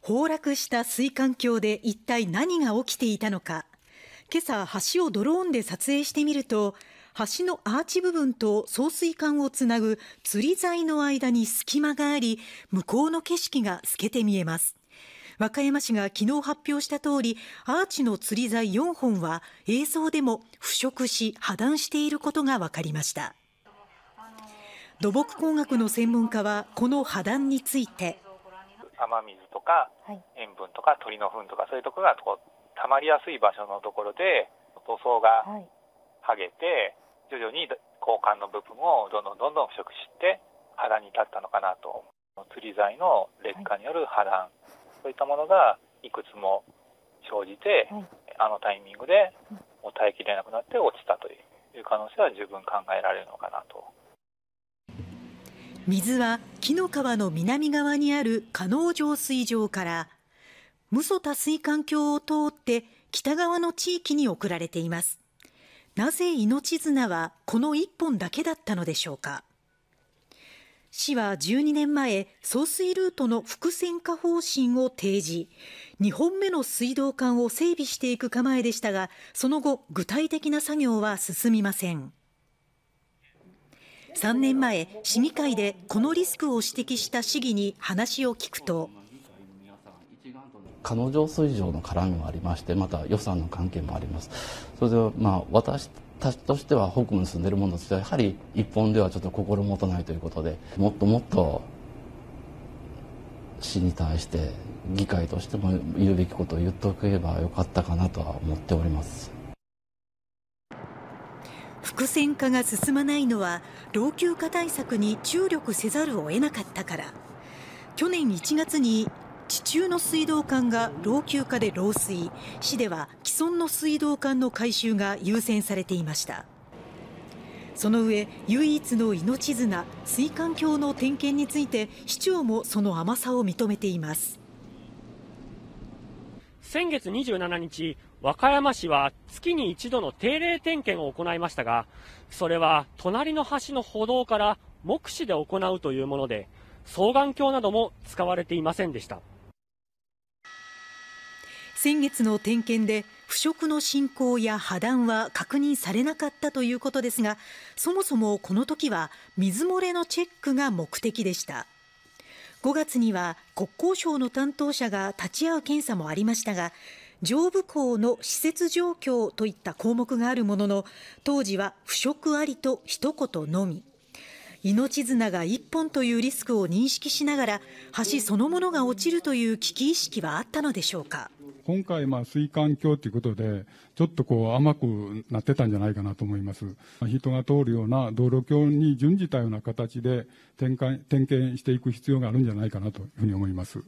崩落した水管橋で一体何が起きていたのか今朝橋をドローンで撮影してみると橋のアーチ部分と送水管をつなぐ釣り材の間に隙間があり向こうの景色が透けて見えます和歌山市が昨日発表した通りアーチの釣り材4本は映像でも腐食し破断していることが分かりました土木工学の専門家はこの破断について雨水とか塩分とか鳥の糞とかそういうところがこう溜まりやすい場所のところで塗装が剥げて、徐々に交換の部分をどんどんどんどん腐食して破断に至ったのかなと釣り剤の劣化による破断、はい、そういったものがいくつも生じて、はい、あのタイミングでもう耐えきれなくなって落ちたという可能性は十分考えられるのかなと水は紀の川の南側にある加納浄水場から無蘇多水管橋を通って北側の地域に送られていますなぜ命綱はこの1本だけだったのでしょうか市は12年前送水ルートの複線化方針を提示2本目の水道管を整備していく構えでしたがその後具体的な作業は進みません3年前、市議会でこのリスクを指摘した市議に話を聞くと。彼女水上の絡みもありまして、また予算の関係もあります。それで、まあ、私たちとしては北部に住んでる者としては、やはり一本ではちょっと心もとないということで、もっともっと市に対して議会としても言うべきことを言っておけばよかったかなとは思っております。線化が進まないのは老朽化対策に注力せざるを得なかったから去年1月に地中の水道管が老朽化で漏水市では既存の水道管の改修が優先されていましたその上唯一の命綱水管橋の点検について市長もその甘さを認めています先月27日、和歌山市は月に一度の定例点検を行いましたが、それは隣の橋の歩道から目視で行うというもので、双眼鏡なども使われていませんでした。先月の点検で腐食の進行や破断は確認されなかったということですが、そもそもこの時は水漏れのチェックが目的でした。5月には国交省の担当者が立ち会う検査もありましたが上部校の施設状況といった項目があるものの当時は腐食ありと一言のみ命綱が1本というリスクを認識しながら橋そのものが落ちるという危機意識はあったのでしょうか今回、まあ、水管橋ということで、ちょっとこう甘くなってたんじゃないかなと思います。人が通るような道路橋に準じたような形で点検していく必要があるんじゃないかなというふうに思います。